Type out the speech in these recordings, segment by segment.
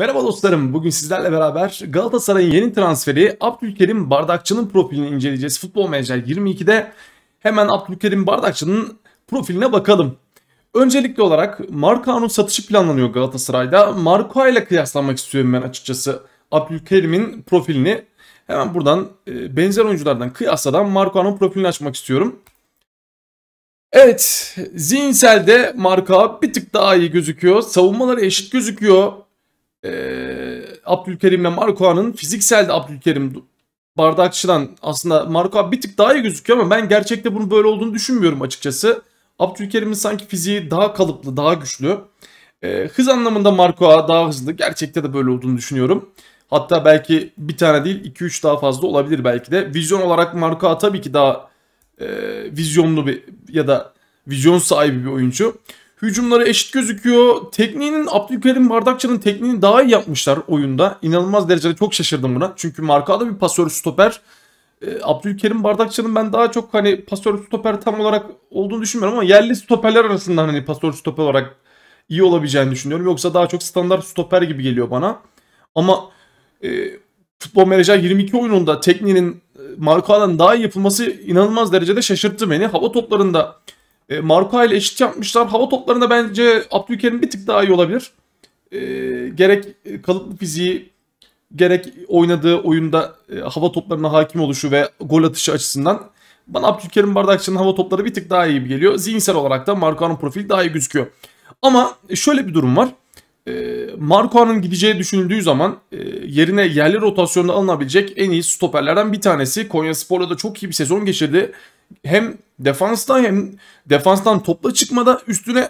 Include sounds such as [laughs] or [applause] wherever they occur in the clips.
Merhaba dostlarım. Bugün sizlerle beraber Galatasaray'ın yeni transferi Abdülkerim Bardakçı'nın profilini inceleyeceğiz. Futbol Manager 22'de hemen Abdülkerim Bardakçı'nın profiline bakalım. Öncelikli olarak Marcao'nun satışı planlanıyor Galatasaray'da. Marcao ile kıyaslanmak istiyorum ben açıkçası. Abdülkerim'in profilini hemen buradan e, benzer oyunculardan kıyasladan Marcao'nun profilini açmak istiyorum. Evet, zihinselde marka bir tık daha iyi gözüküyor. Savunmaları eşit gözüküyor e, Abdülkerim ve Markoa'nın fiziksel de Abdülkerim bardakçıdan aslında Markoa bir tık daha iyi gözüküyor ama ben gerçekte bunun böyle olduğunu düşünmüyorum açıkçası. Abdülkerim'in sanki fiziği daha kalıplı, daha güçlü. E, hız anlamında Markoa daha hızlı. Gerçekte de böyle olduğunu düşünüyorum. Hatta belki bir tane değil 2-3 daha fazla olabilir belki de. Vizyon olarak Markoa tabii ki daha e, vizyonlu bir ya da vizyon sahibi bir oyuncu. Hücumları eşit gözüküyor. Tekniğinin Abdülkerim Bardakçı'nın tekniğini daha iyi yapmışlar oyunda. İnanılmaz derecede çok şaşırdım buna. Çünkü markada bir pasör stoper. E, Abdülkerim Bardakçı'nın ben daha çok hani pasör stoper tam olarak olduğunu düşünmüyorum ama yerli stoperler arasında hani pasör stoper olarak iyi olabileceğini düşünüyorum. Yoksa daha çok standart stoper gibi geliyor bana. Ama e, Futbol Manager 22 oyununda tekniğinin e, markadan daha iyi yapılması inanılmaz derecede şaşırttı beni. Hava toplarında e, Marco ile eşit yapmışlar. Hava toplarında bence Abdülkerim bir tık daha iyi olabilir. E, gerek e, kalıplı fiziği gerek oynadığı oyunda e, hava toplarına hakim oluşu ve gol atışı açısından bana Abdülkerim Bardakçı'nın hava topları bir tık daha iyi geliyor. Zihinsel olarak da Marco'nun profili daha iyi gözüküyor. Ama e, şöyle bir durum var. E, Marco'nun gideceği düşünüldüğü zaman e, yerine yerli rotasyonda alınabilecek en iyi stoperlerden bir tanesi. Konya Spor'la da çok iyi bir sezon geçirdi hem defanstan hem defanstan topla çıkmada üstüne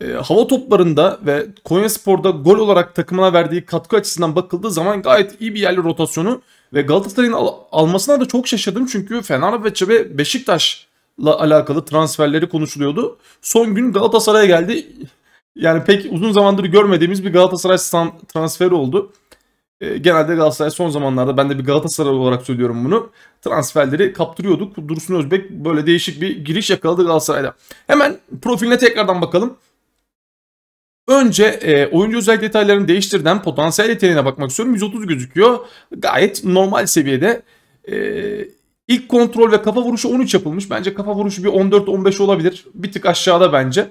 e, hava toplarında ve Konyaspor'da gol olarak takımına verdiği katkı açısından bakıldığı zaman gayet iyi bir yerli rotasyonu ve Galatasaray'ın al- almasına da çok şaşırdım çünkü Fenerbahçe ve Beşiktaş'la alakalı transferleri konuşuluyordu. Son gün Galatasaray'a geldi. Yani pek uzun zamandır görmediğimiz bir Galatasaray transferi oldu. Ee, genelde Galatasaray son zamanlarda ben de bir Galatasaray olarak söylüyorum bunu. Transferleri kaptırıyorduk. Dursun Özbek böyle değişik bir giriş yakaladı Galatasaray'da. Hemen profiline tekrardan bakalım. Önce e, oyuncu özel detaylarını değiştirden potansiyel yeteneğine bakmak istiyorum. 130 gözüküyor. Gayet normal seviyede. E, ilk kontrol ve kafa vuruşu 13 yapılmış. Bence kafa vuruşu bir 14-15 olabilir. Bir tık aşağıda bence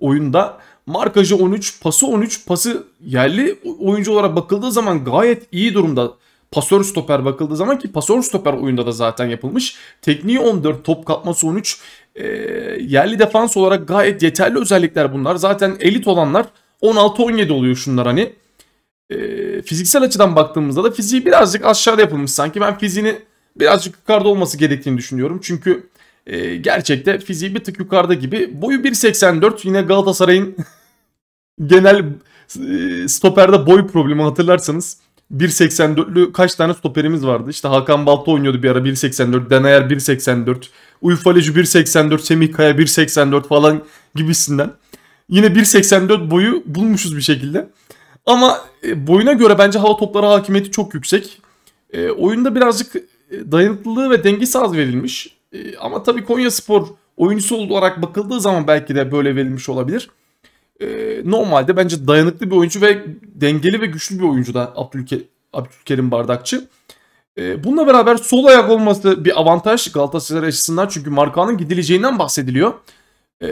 oyunda. Markajı 13, pası 13, pası yerli oyuncu olarak bakıldığı zaman gayet iyi durumda. Pasör stoper bakıldığı zaman ki pasör stoper oyunda da zaten yapılmış. Tekniği 14, top kapması 13. E, ee, yerli defans olarak gayet yeterli özellikler bunlar. Zaten elit olanlar 16-17 oluyor şunlar hani. E, fiziksel açıdan baktığımızda da fiziği birazcık aşağıda yapılmış sanki. Ben fiziğini birazcık yukarıda olması gerektiğini düşünüyorum. Çünkü e, gerçekte fiziği bir tık yukarıda gibi. Boyu 1.84 yine Galatasaray'ın [laughs] genel stoperde boy problemi hatırlarsanız 1.84'lü kaç tane stoperimiz vardı? İşte Hakan Balta oynuyordu bir ara 1.84, Denayer 1.84, Uyfaleci 1.84, Semih Kaya 1.84 falan gibisinden. Yine 1.84 boyu bulmuşuz bir şekilde. Ama boyuna göre bence hava topları hakimiyeti çok yüksek. E, oyunda birazcık dayanıklılığı ve dengesi az verilmiş. E, ama tabii Konya Spor oyuncusu olarak bakıldığı zaman belki de böyle verilmiş olabilir e, normalde bence dayanıklı bir oyuncu ve dengeli ve güçlü bir oyuncu da Abdülke, Abdülkerim Bardakçı. E, bununla beraber sol ayak olması bir avantaj Galatasaray açısından çünkü Markan'ın gidileceğinden bahsediliyor. E,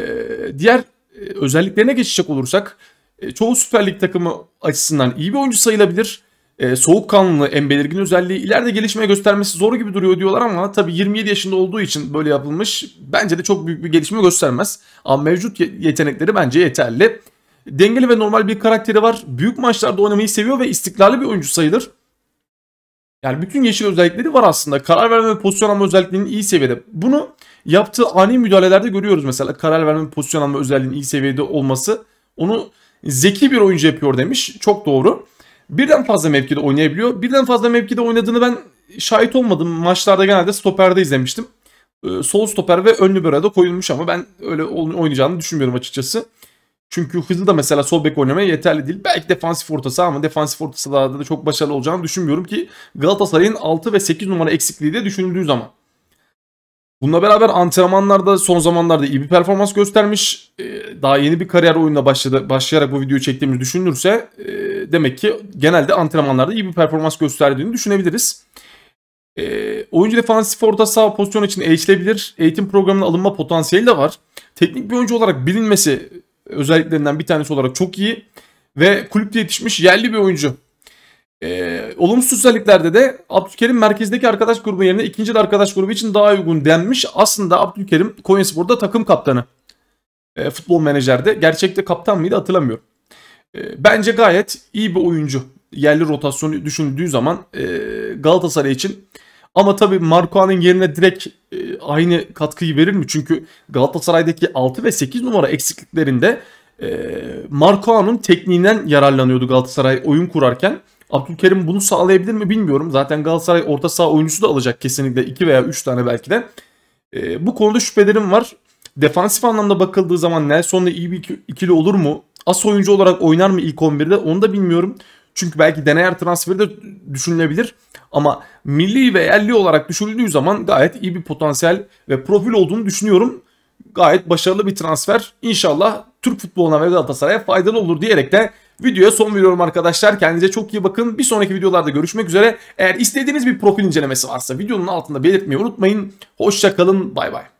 diğer e, özelliklerine geçecek olursak e, çoğu Süper Lig takımı açısından iyi bir oyuncu sayılabilir e, soğukkanlı en belirgin özelliği ileride gelişme göstermesi zor gibi duruyor diyorlar ama tabi 27 yaşında olduğu için böyle yapılmış bence de çok büyük bir gelişme göstermez. Ama mevcut yetenekleri bence yeterli. Dengeli ve normal bir karakteri var. Büyük maçlarda oynamayı seviyor ve istikrarlı bir oyuncu sayılır. Yani bütün yeşil özellikleri var aslında. Karar verme ve pozisyon alma özelliğinin iyi seviyede. Bunu yaptığı ani müdahalelerde görüyoruz mesela. Karar verme ve pozisyon alma özelliğinin iyi seviyede olması. Onu zeki bir oyuncu yapıyor demiş. Çok doğru birden fazla mevkide oynayabiliyor. Birden fazla mevkide oynadığını ben şahit olmadım. Maçlarda genelde stoperde izlemiştim. Ee, sol stoper ve ön libero'da koyulmuş ama ben öyle oynayacağını düşünmüyorum açıkçası. Çünkü hızlı da mesela sol bek oynamaya yeterli değil. Belki defansif ortası ama defansif ortasılarda da çok başarılı olacağını düşünmüyorum ki Galatasaray'ın 6 ve 8 numara eksikliği de düşünüldüğü zaman. Bununla beraber antrenmanlarda son zamanlarda iyi bir performans göstermiş. Ee, daha yeni bir kariyer oyununa başladı, başlayarak bu videoyu çektiğimizi düşünülürse e, demek ki genelde antrenmanlarda iyi bir performans gösterdiğini düşünebiliriz. E, oyuncu defansif orta saha pozisyonu için eğitilebilir. Eğitim programına alınma potansiyeli de var. Teknik bir oyuncu olarak bilinmesi özelliklerinden bir tanesi olarak çok iyi. Ve kulüpte yetişmiş yerli bir oyuncu. E, olumsuz özelliklerde de Abdülkerim merkezdeki arkadaş grubu yerine ikinci arkadaş grubu için daha uygun denmiş. Aslında Abdülkerim Konyaspor'da takım kaptanı. E, futbol menajerde. Gerçekte kaptan mıydı hatırlamıyorum. Ee, bence gayet iyi bir oyuncu. Yerli rotasyonu düşünüldüğü zaman e, Galatasaray için. Ama tabii Marco'nun yerine direkt e, aynı katkıyı verir mi? Çünkü Galatasaray'daki 6 ve 8 numara eksikliklerinde e, Marco'nun tekniğinden yararlanıyordu Galatasaray oyun kurarken. Abdülkerim bunu sağlayabilir mi bilmiyorum. Zaten Galatasaray orta saha oyuncusu da alacak kesinlikle 2 veya 3 tane belki de. E, bu konuda şüphelerim var. Defansif anlamda bakıldığı zaman Nelson'la iyi bir ikili olur mu? as oyuncu olarak oynar mı ilk 11'de onu da bilmiyorum. Çünkü belki deneyer transferi de düşünülebilir. Ama milli ve yerli olarak düşünüldüğü zaman gayet iyi bir potansiyel ve profil olduğunu düşünüyorum. Gayet başarılı bir transfer. İnşallah Türk futboluna ve Galatasaray'a faydalı olur diyerek de videoya son veriyorum arkadaşlar. Kendinize çok iyi bakın. Bir sonraki videolarda görüşmek üzere. Eğer istediğiniz bir profil incelemesi varsa videonun altında belirtmeyi unutmayın. Hoşçakalın. Bay bay.